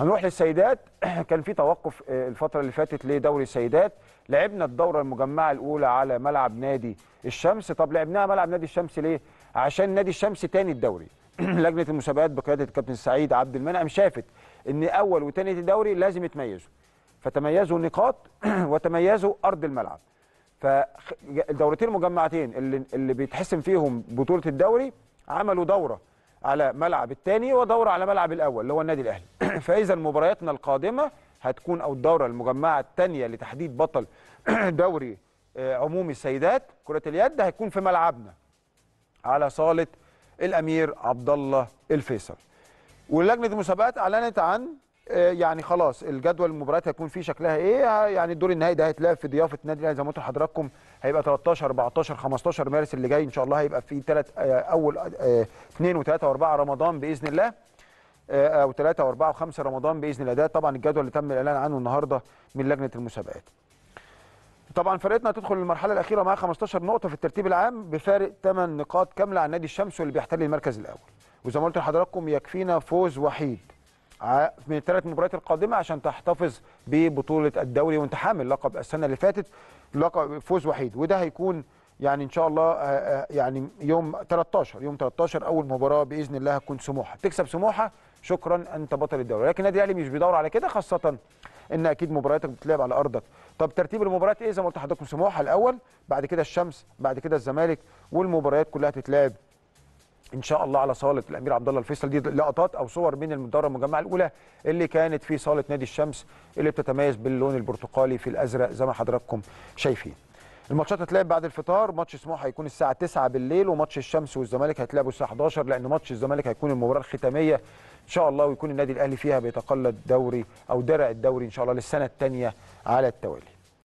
هنروح للسيدات كان في توقف آه، الفتره اللي فاتت لدوري السيدات لعبنا الدوره المجمعه الاولى على ملعب نادي الشمس طب لعبناها ملعب نادي الشمس ليه عشان نادي الشمس تاني الدوري لجنه المسابقات بقياده الكابتن سعيد عبد المنعم شافت ان اول وتاني الدوري لازم يتميزوا فتميزوا نقاط وتميزوا ارض الملعب فالدورتين المجمعتين اللي, اللي بيتحسم فيهم بطوله الدوري عملوا دوره على ملعب الثاني ودوره على ملعب الاول اللي هو النادي الاهلي فاذا مبارياتنا القادمه هتكون او الدوره المجمعه الثانيه لتحديد بطل دوري آه، عمومي السيدات كره اليد هيكون في ملعبنا على صاله الامير عبد الله الفيصل ولجنه المسابقات اعلنت عن آه، يعني خلاص الجدول المباريات هيكون فيه شكلها ايه يعني الدور النهائي ده هيتلعب في ضيافه نادي الاهلي زي ما قلت لحضراتكم هيبقى 13 14 15 مارس اللي جاي ان شاء الله هيبقى في ثلاث آه، اول 2 و3 و4 رمضان باذن الله آه، او 3 و4 و5 رمضان باذن الله ده طبعا الجدول اللي تم الاعلان عنه النهارده من لجنه المسابقات طبعا فرقتنا هتدخل المرحله الاخيره معاها 15 نقطه في الترتيب العام بفارق 8 نقاط كامله عن نادي الشمس واللي بيحتل المركز الاول وزي ما قلت لحضراتكم يكفينا فوز وحيد من الثلاث مباريات القادمه عشان تحتفظ ببطوله الدوري وانت حامل لقب السنه اللي فاتت لقب فوز وحيد وده هيكون يعني ان شاء الله آه، آه، يعني يوم 13 يوم 13 اول مباراه باذن الله هتكون سموحه تكسب سموحه شكرا انت بطل الدوري لكن النادي الاهلي مش بيدور على كده خاصه ان اكيد مبارياتك بتلعب على ارضك طب ترتيب المباريات ايه زي ما قلت لحضراتكم سموحه الاول بعد كده الشمس بعد كده الزمالك والمباريات كلها تتلعب ان شاء الله على صاله الامير عبد الله الفيصل دي لقطات او صور من المدرج المجمع الاولى اللي كانت في صاله نادي الشمس اللي بتتميز باللون البرتقالي في الازرق زي ما حضراتكم شايفين الماتشات هتلعب بعد الفطار ماتش سموحه هيكون الساعه 9 بالليل وماتش الشمس والزمالك هيتلعبوا الساعه 11 لان ماتش الزمالك هيكون المباراه الختاميه ان شاء الله ويكون النادي الاهلي فيها بيتقلد دوري او درع الدوري ان شاء الله للسنه الثانيه على التوالي